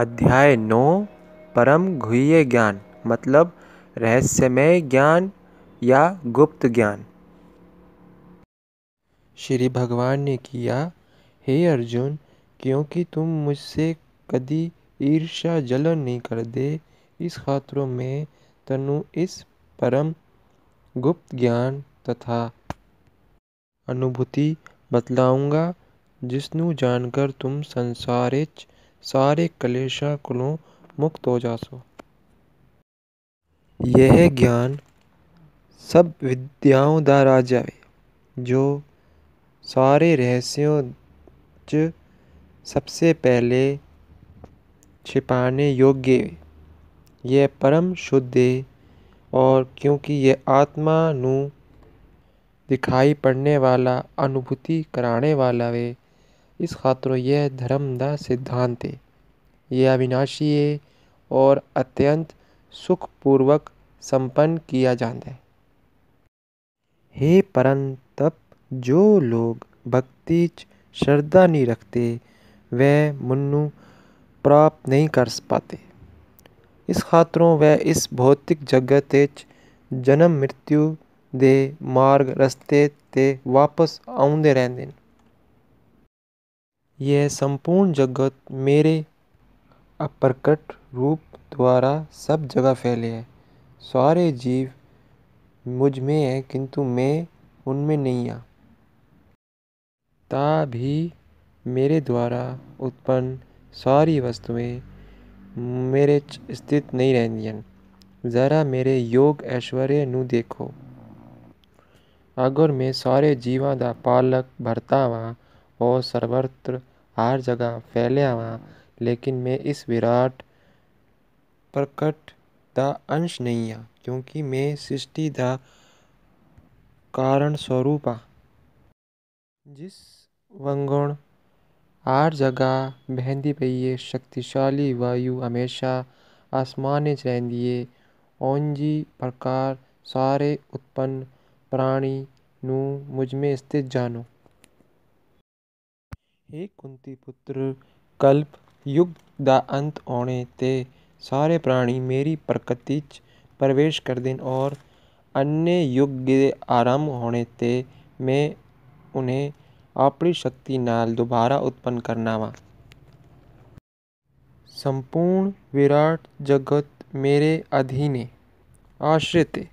अध्याय नौ परम घुह्य ज्ञान मतलब रहस्यमय ज्ञान या गुप्त ज्ञान श्री भगवान ने किया हे अर्जुन क्योंकि तुम मुझसे कभी ईर्ष्या जलन नहीं कर दे इस खातरों में तनु इस परम गुप्त ज्ञान तथा अनुभूति बतलाऊंगा जिसनु जानकर तुम संसारिच सारे कलेशा कुलों मुक्त हो जासो यह ज्ञान सब विद्याओं का राजा है जो सारे रहस्यों च सबसे पहले छिपाने योग्य यह परम शुद्ध है और क्योंकि यह आत्मा नू दिखाई पड़ने वाला अनुभूति कराने वाला है इस खातर यह धर्म का सिद्धांत है यह अविनाशी है और अत्यंत सुखपूर्वक संपन्न किया जाता है हे परम तप जो लोग भक्ति श्रद्धा नहीं रखते वह मुन्नु प्राप्त नहीं कर पाते इस खातरों वह इस भौतिक जगत जन्म मृत्यु दे मार्ग रस्ते ते वापस आते रहते हैं यह संपूर्ण जगत मेरे अप्रकट रूप द्वारा सब जगह फैले है सारे जीव मुझ में है किंतु मैं उनमें नहीं आ ता भी मेरे द्वारा उत्पन्न सारी वस्तुएं मेरे स्थित नहीं रहती ज़रा मेरे योग ऐश्वर्य नु देखो अगर मैं सारे जीवों का पालक भरता वहाँ और सर्वत्र हर जगह फैले हुआ लेकिन मैं इस विराट प्रकट का अंश नहीं हाँ क्योंकि मैं सृष्टि का कारण स्वरूप हाँ जिस वंगण हर जगह बहंदी पई है शक्तिशाली वायु हमेशा आसमान में रहती है ओंजी प्रकार सारे उत्पन्न प्राणी नू मुझ में स्थित जानो हे कुंती पुत्र कल्प युग का अंत आने ते सारे प्राणी मेरी प्रकृति प्रवेश कर दिन और अन्य युग के आरंभ होने ते मैं उन्हें अपनी शक्ति नाल दोबारा उत्पन्न करना वा संपूर्ण विराट जगत मेरे अधीन है आश्रित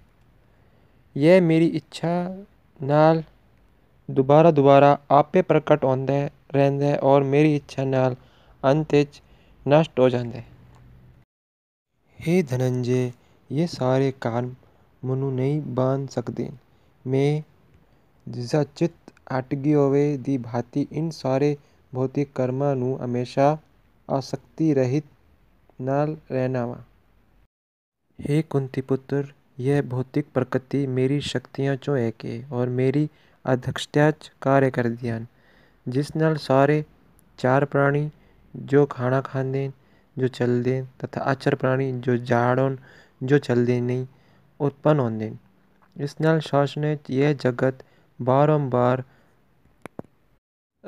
यह मेरी इच्छा नाल दोबारा दोबारा आपे प्रकट होंदा है रहेंगे और मेरी इच्छा न अंत नष्ट हो जाते हे धनंजय ये सारे कारण मनु नहीं बन सकते मैं जिसका चित्त अटगी होवे दी भांति इन सारे भौतिक कर्मों हमेशा आसक्ति रहित नाल रहना वा हे कुंती पुत्र यह भौतिक प्रकृति मेरी शक्तियों चो है के और मेरी अध्यक्षता कार्य कर दियान ਜਿਸ ਨਾਲ ਸਾਰੇ ਚਾਰ ਪ੍ਰਾਣੀ ਜੋ ਖਾਣਾ ਖਾਂਦੇ ਜੋ ਚੱਲਦੇ ਤਥਾ ਅਚਰ ਪ੍ਰਾਣੀ ਜੋ ਝਾੜ ਹਨ ਜੋ ਚੱਲਦੇ ਨਹੀਂ ਉਤਪੰਨ ਹੁੰਦੇ ਇਸ ਨਾਲ ਸ਼ਾਸ ਨੇ ਇਹ ਜਗਤ ਬਾਰੰਬਾਰ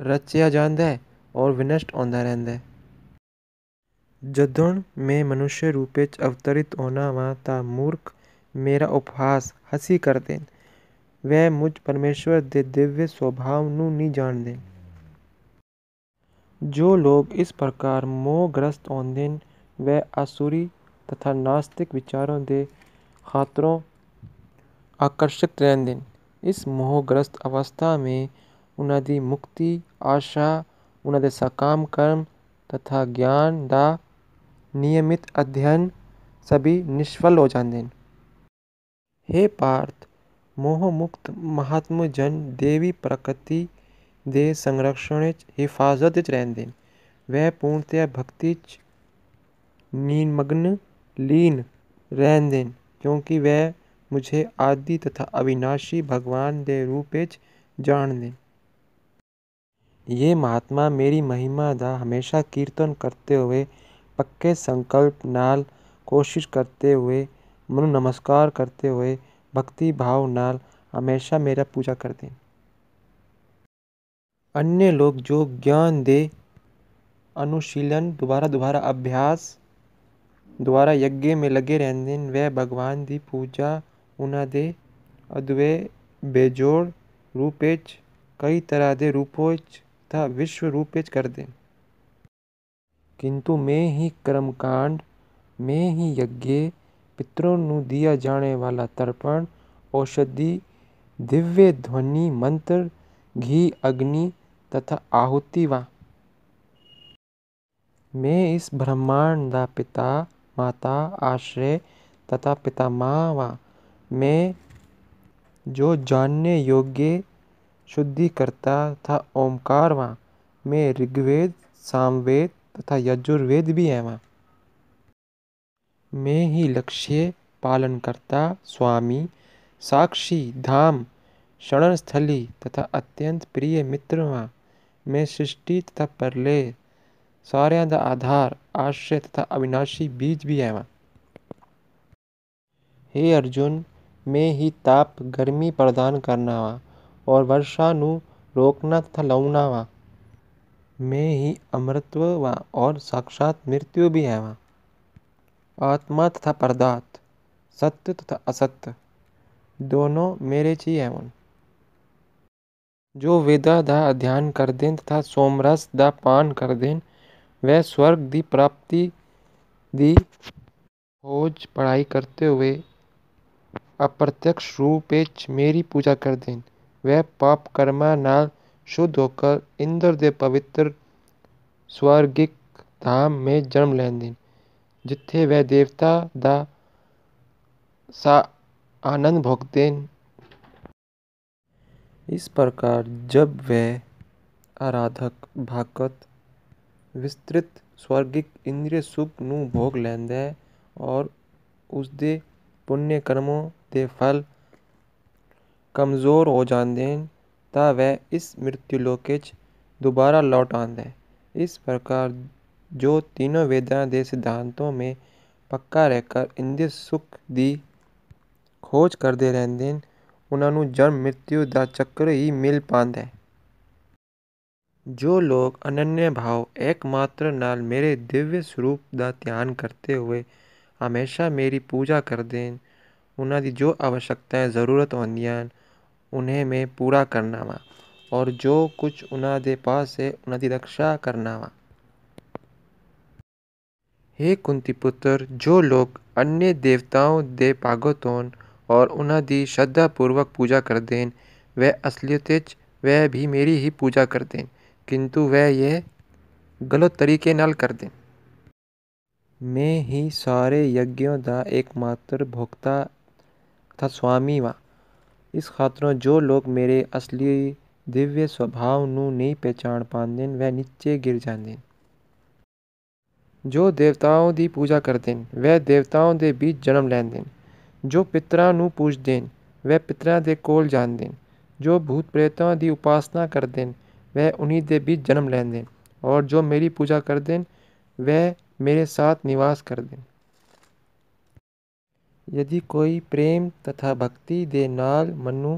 ਰਚਿਆ ਜਾਂਦਾ ਹੈ ਔਰ ਵਿਨਸ਼ਟ ਹੁੰਦਾ ਰਹਿੰਦਾ ਹੈ ਜਦੋਂ ਮੈਂ ਮਨੁੱਸ਼ ਰੂਪ ਵਿੱਚ ਅਵਤਰਿਤ ਹੋਣਾ ਵਾਂ ਤਾਂ ਮੂਰਖ ਮੇਰਾ ਉਪਹਾਸ ਹਸੀ ਕਰਦੇ ਵੈ ਮੁਝ ਪਰਮੇਸ਼ਵਰ ਦੇ ਦਿਵਯ ਸੁਭਾਅ ਨੂੰ ਨਹੀਂ ਜਾਣਦੇ जो लोग इस प्रकार मोहग्रस्त हैं वे आसुरी तथा नास्तिक विचारों के ख़ातरों आकर्षित रहते हैं इस मोहग्रस्त अवस्था में उन्होंने मुक्ति आशा उन्हें सकाम कर्म तथा ज्ञान का नियमित अध्ययन सभी निष्फल हो जाते हैं हे पार्थ मोहमुक्त महात्मा जन देवी प्रकृति दे संरक्षण हिफाजत रहेंगे वह पूर्णतया भक्ति नीनमग्न लीन रहेंगे क्योंकि वह मुझे आदि तथा अविनाशी भगवान के रूप में जानते ये महात्मा मेरी महिमा का हमेशा कीर्तन करते हुए पक्के संकल्प नाल कोशिश करते हुए मनु नमस्कार करते हुए भक्ति भाव नाल हमेशा मेरा पूजा करते हैं अन्य लोग जो ज्ञान दे अनुशीलन दोबारा दोबारा अभ्यास द्वारा यज्ञ में लगे रहते हैं वह भगवान की पूजा उन्होंने अद्वे बेजोड़ ਬੇਜੋੜ कई तरह के रूपों ਦੇ विश्व ਵਿੱਚ ਤਥਾ ਵਿਸ਼ਵ किंतु मैं ही कर्मकांड मैं ही यज्ञ पितरों नु दिया जाने वाला तर्पण औषधि दिव्य ध्वनि मंत्र घी अग्नि तथा आहुति वा मैं इस ब्रह्मांड का पिता माता आश्रय तथा माँ वा मैं जो जानने योग्य शुद्धिकर्ता तथा ओमकार वा मैं ऋग्वेद सामवेद तथा यजुर्वेद भी है वहाँ मैं ही लक्ष्य पालनकर्ता स्वामी साक्षी धाम शरणस्थली तथा अत्यंत प्रिय मित्र वहाँ में सृष्टि तथा ਪ੍ਰਲਯ सारे का आधार आश्रय तथा अविनाशी बीज भी है वह हे अर्जुन मैं ही ताप गर्मी प्रदान करना वा और वर्षा नु रोकना तथा लौना वा मैं ही अमृतव वा और साक्षात मृत्यु भी है वहाँ आत्मा तथा पदार्थ सत्य तथा असत्य दोनों मेरे ची है उन जो वेदा दा अध्ययन कर देन तथा सोमरस दा पान कर देन वह स्वर्ग दी प्राप्ति दी खोज पढ़ाई करते हुए अप्रत्यक्ष रूप मेरी पूजा कर ਕਰ वह पाप कर्मा नाल शुद्ध होकर इंद्र के पवित्र स्वर्गिक धाम में जन्म लेंद जिथे वह देवता ਦਾ आनंद ਆਨੰਦ ਭੋਗਦੇ इस प्रकार जब वे आराधक भागत विस्तृत स्वर्गिक इंद्रिय सुख नू भोग लेंद और उस दे पुण्य कर्मों दे फल कमजोर हो जाते हैं ता वह इस मृत्यु मृत्युलोक दोबारा लौट आंद है इस प्रकार जो तीनों वेदा दे सिद्धांतों में पक्का रहकर इंद्रिय सुख दी खोज करते रहते हैं उन्होंने जन्म मृत्यु का चक्कर ही मिल पाता है जो लोग अनन्य भाव एकमात्र नाल मेरे दिव्य स्वरूप का ध्यान करते हुए हमेशा मेरी पूजा कर देन उन्हों जो आवश्यकताएं जरूरत होंदियाँ उन्हें मैं पूरा करना वा और जो कुछ उन्होंने पास है उन्होंने रक्षा करना वा हे कुंती पुत्र जो लोग अन्य देवताओं दे पागोतोन और उन्होंने श्रद्धापूर्वक पूजा करते हैं वह असलियत वह भी मेरी ही पूजा करते हैं किंतु वह यह गलत तरीके नाल कर दे मैं ही सारे यज्ञों का एकमात्र भोक्ता था स्वामी वा इस खातरों जो लोग मेरे असली दिव्य स्वभाव नहीं पहचान पाते वह नीचे गिर जाते जो देवताओं की पूजा करते हैं वह देवताओं के बीच जन्म लेंदेन ਜੋ ਪਿਤਰਾਂ ਨੂੰ ਪੂਜਦੇ ਨੇ ਵੈ ਪਿਤਰਾਂ ਦੇ ਕੋਲ ਜਾਂਦੇ ਨੇ ਜੋ ਭੂਤ ਪ੍ਰੇਤਾਂ ਦੀ ਉਪਾਸਨਾ ਕਰਦੇ ਨੇ ਵੈ ਉन्हीं ਦੇ ਵਿੱਚ ਜਨਮ ਲੈਂਦੇ ਹਨ ਔਰ ਜੋ ਮੇਰੀ ਪੂਜਾ ਕਰਦੇ हैं वह ਮੇਰੇ ਸਾਥ ਨਿਵਾਸ ਕਰਦੇ दें यदि ਕੋਈ ਪ੍ਰੇਮ ਤਥਾ ਭਗਤੀ ਦੇ ਨਾਲ ਮਨੂ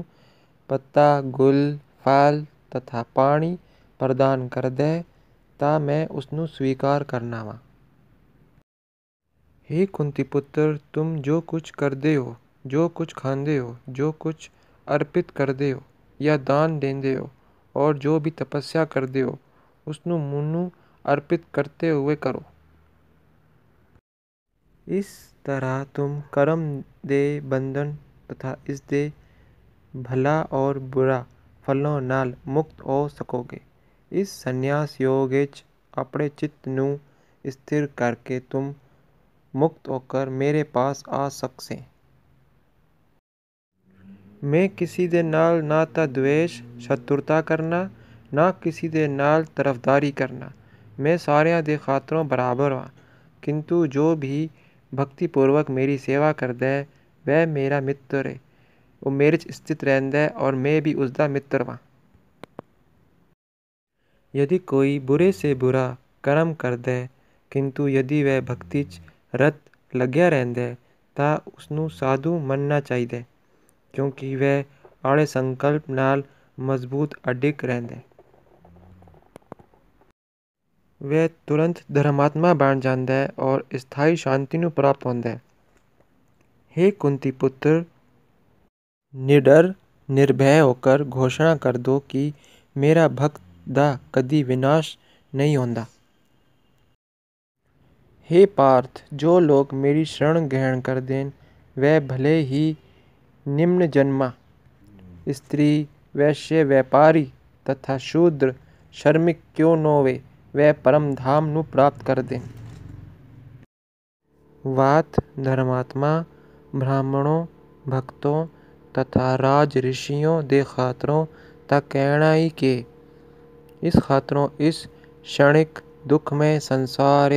ਪੱਤਾ ਗੁਲ ਫਲ ਤਥਾ ਪਾਣੀ ਪ੍ਰਦਾਨ ਕਰਦੇ ਤਾਂ ਮੈਂ ਉਸ ਨੂੰ ਸਵੀਕਾਰ ਕਰਨਾ ਵਾ हे कुंती पुत्र तुम जो कुछ दे हो जो कुछ खांदे हो जो कुछ दे हो या दान दें दे हो और जो भी तपस्या करते हो उसनु मुनु अर्पित करते हुए करो इस तरह तुम कर्म दे बंधन तथा इस दे भला और बुरा फलों नाल मुक्त हो सकोगे इस संन्यास योग अपने चित्त नु स्थिर करके तुम मुक्त होकर मेरे पास आ ਸਕਸੇ मैं किसी दे नाल ना तो द्वेष शत्रुता करना ना किसी दे नाल तरफदारी करना मैं सारिया के खातरों बराबर हाँ किंतु जो भी भक्तिपूर्वक मेरी सेवा करता है वह मेरा मित्र है वो मेरे च स्थित रहता है और मैं भी उसका मित्र वहाँ यदि कोई बुरे से बुरा कर्म कर दे किंतु यदि वह भक्ति च रत लग्या रहेंदे ता उसनू साधु मनना चाहिए क्योंकि वह आड़े संकल्प न मजबूत अडिक रह वह तुरंत धर्मात्मा बन जाता है और स्थाई शांति प्राप्त होता है हे कुंती पुत्र निडर निर्भय होकर घोषणा कर दो कि मेरा भक्त का कदी विनाश नहीं होता हे पार्थ जो लोग मेरी शरण ग्रहण कर दें वह भले ही निम्न जन्मा स्त्री वैश्य व्यापारी तथा शूद्र शर्मिक क्यों न वे वह परम धाम नु प्राप्त कर दें वात धर्मात्मा ब्राह्मणों भक्तों तथा राज ऋषियों दे खातरों का कहना ही के इस खातरों इस क्षणिक दुख में संसार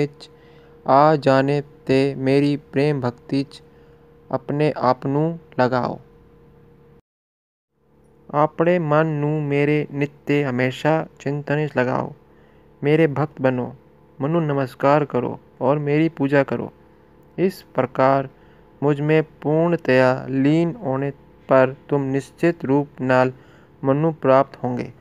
आ जाने ते मेरी प्रेम भक्ति च अपने आप नू लगाओ अपने मन नू मेरे नित्य हमेशा चिंतन च लगाओ मेरे भक्त बनो मनु नमस्कार करो और मेरी पूजा करो इस प्रकार मुझ में पूर्णतया लीन होने पर तुम निश्चित रूप नाल मनु प्राप्त होंगे